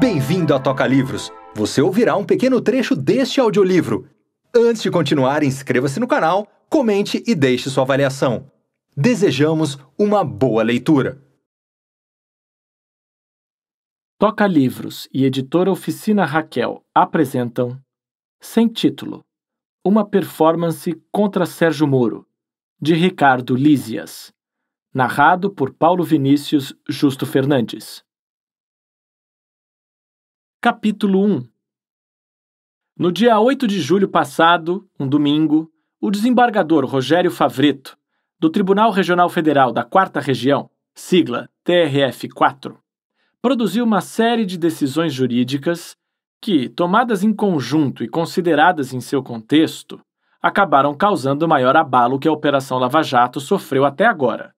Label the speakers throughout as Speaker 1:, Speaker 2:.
Speaker 1: Bem-vindo a Toca Livros! Você ouvirá um pequeno trecho deste audiolivro. Antes de continuar, inscreva-se no canal, comente e deixe sua avaliação. Desejamos uma boa leitura! Toca Livros e editora Oficina Raquel apresentam Sem Título Uma performance contra Sérgio Moro, de Ricardo Lísias. Narrado por Paulo Vinícius Justo Fernandes. Capítulo 1 No dia 8 de julho passado, um domingo, o desembargador Rogério Favreto, do Tribunal Regional Federal da 4 Região, sigla TRF4, produziu uma série de decisões jurídicas que, tomadas em conjunto e consideradas em seu contexto, acabaram causando o maior abalo que a Operação Lava Jato sofreu até agora.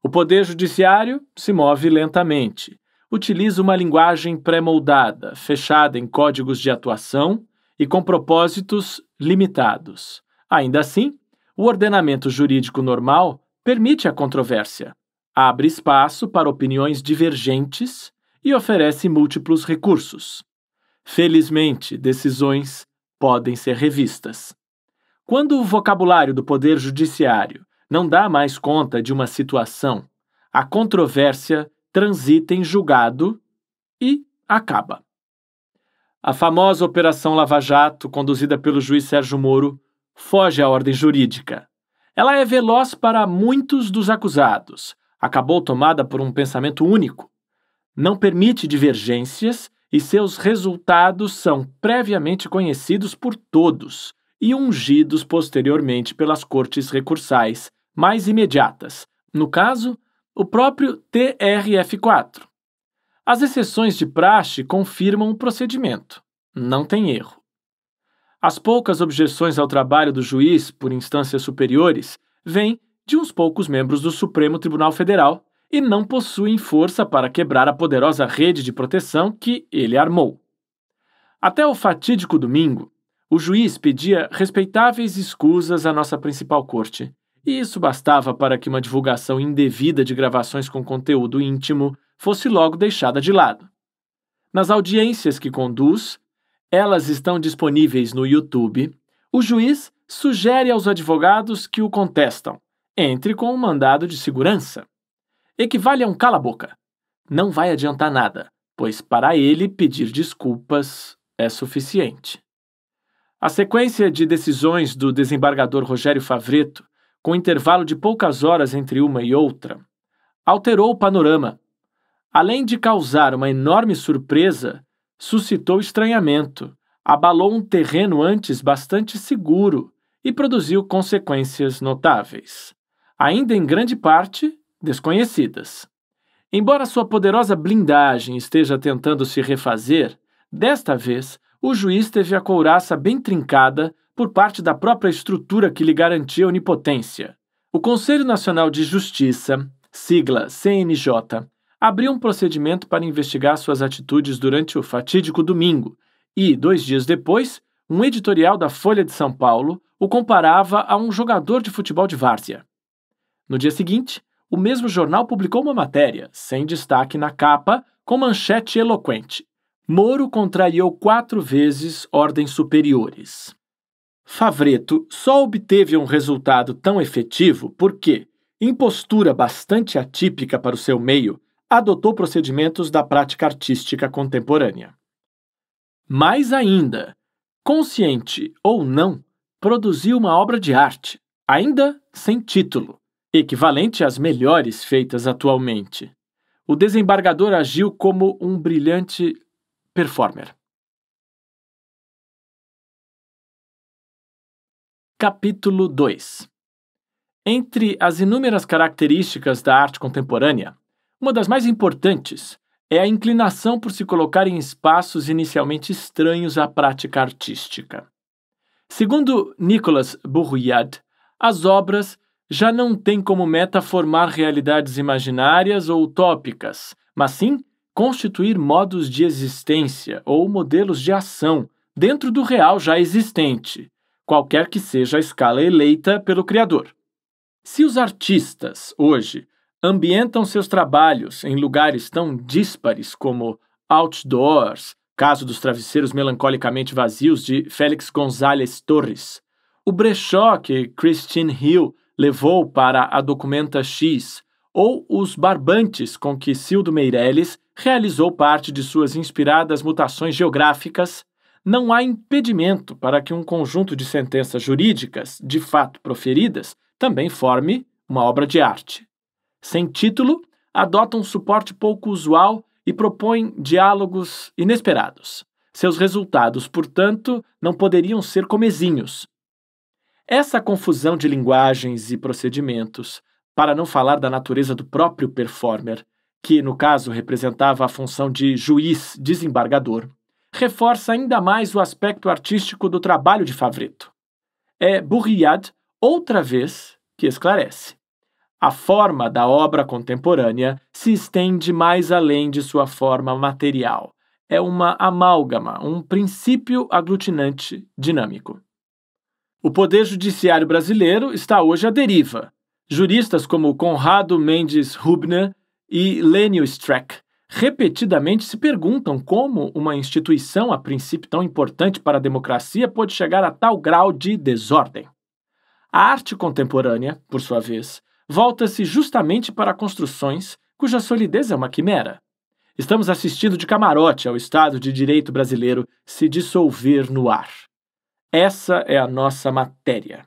Speaker 1: O Poder Judiciário se move lentamente utiliza uma linguagem pré-moldada, fechada em códigos de atuação e com propósitos limitados. Ainda assim, o ordenamento jurídico normal permite a controvérsia, abre espaço para opiniões divergentes e oferece múltiplos recursos. Felizmente, decisões podem ser revistas. Quando o vocabulário do Poder Judiciário não dá mais conta de uma situação, a controvérsia transita em julgado e acaba. A famosa Operação Lava Jato, conduzida pelo juiz Sérgio Moro, foge à ordem jurídica. Ela é veloz para muitos dos acusados, acabou tomada por um pensamento único. Não permite divergências e seus resultados são previamente conhecidos por todos e ungidos posteriormente pelas cortes recursais mais imediatas, no caso, o próprio TRF4. As exceções de praxe confirmam o procedimento. Não tem erro. As poucas objeções ao trabalho do juiz por instâncias superiores vêm de uns poucos membros do Supremo Tribunal Federal e não possuem força para quebrar a poderosa rede de proteção que ele armou. Até o fatídico domingo, o juiz pedia respeitáveis escusas à nossa principal corte e isso bastava para que uma divulgação indevida de gravações com conteúdo íntimo fosse logo deixada de lado. Nas audiências que conduz, elas estão disponíveis no YouTube, o juiz sugere aos advogados que o contestam. Entre com um mandado de segurança. Equivale a um cala-boca. Não vai adiantar nada, pois para ele pedir desculpas é suficiente. A sequência de decisões do desembargador Rogério Favreto com intervalo de poucas horas entre uma e outra, alterou o panorama. Além de causar uma enorme surpresa, suscitou estranhamento, abalou um terreno antes bastante seguro e produziu consequências notáveis, ainda em grande parte desconhecidas. Embora sua poderosa blindagem esteja tentando se refazer, desta vez o juiz teve a couraça bem trincada por parte da própria estrutura que lhe garantia onipotência. O Conselho Nacional de Justiça, sigla CNJ, abriu um procedimento para investigar suas atitudes durante o fatídico domingo e, dois dias depois, um editorial da Folha de São Paulo o comparava a um jogador de futebol de várzea. No dia seguinte, o mesmo jornal publicou uma matéria, sem destaque na capa, com manchete eloquente: Moro contrariou quatro vezes ordens superiores. Favreto só obteve um resultado tão efetivo porque, em postura bastante atípica para o seu meio, adotou procedimentos da prática artística contemporânea. Mais ainda, consciente ou não, produziu uma obra de arte, ainda sem título, equivalente às melhores feitas atualmente. O desembargador agiu como um brilhante performer. Capítulo 2 Entre as inúmeras características da arte contemporânea, uma das mais importantes é a inclinação por se colocar em espaços inicialmente estranhos à prática artística. Segundo Nicolas Bourriad, as obras já não têm como meta formar realidades imaginárias ou utópicas, mas sim constituir modos de existência ou modelos de ação dentro do real já existente, qualquer que seja a escala eleita pelo criador. Se os artistas, hoje, ambientam seus trabalhos em lugares tão díspares como outdoors, caso dos travesseiros melancolicamente vazios de Félix González Torres, o brechó que Christine Hill levou para a documenta X, ou os barbantes com que Sildo Meirelles realizou parte de suas inspiradas mutações geográficas, não há impedimento para que um conjunto de sentenças jurídicas, de fato proferidas, também forme uma obra de arte. Sem título, adota um suporte pouco usual e propõe diálogos inesperados. Seus resultados, portanto, não poderiam ser comezinhos. Essa confusão de linguagens e procedimentos, para não falar da natureza do próprio performer, que no caso representava a função de juiz desembargador, reforça ainda mais o aspecto artístico do trabalho de Favreto. É Bourriad, outra vez, que esclarece. A forma da obra contemporânea se estende mais além de sua forma material. É uma amálgama, um princípio aglutinante dinâmico. O poder judiciário brasileiro está hoje à deriva. Juristas como Conrado Mendes Hubner e Lênio Streck repetidamente se perguntam como uma instituição, a princípio tão importante para a democracia, pode chegar a tal grau de desordem. A arte contemporânea, por sua vez, volta-se justamente para construções cuja solidez é uma quimera. Estamos assistindo de camarote ao Estado de Direito brasileiro se dissolver no ar. Essa é a nossa matéria.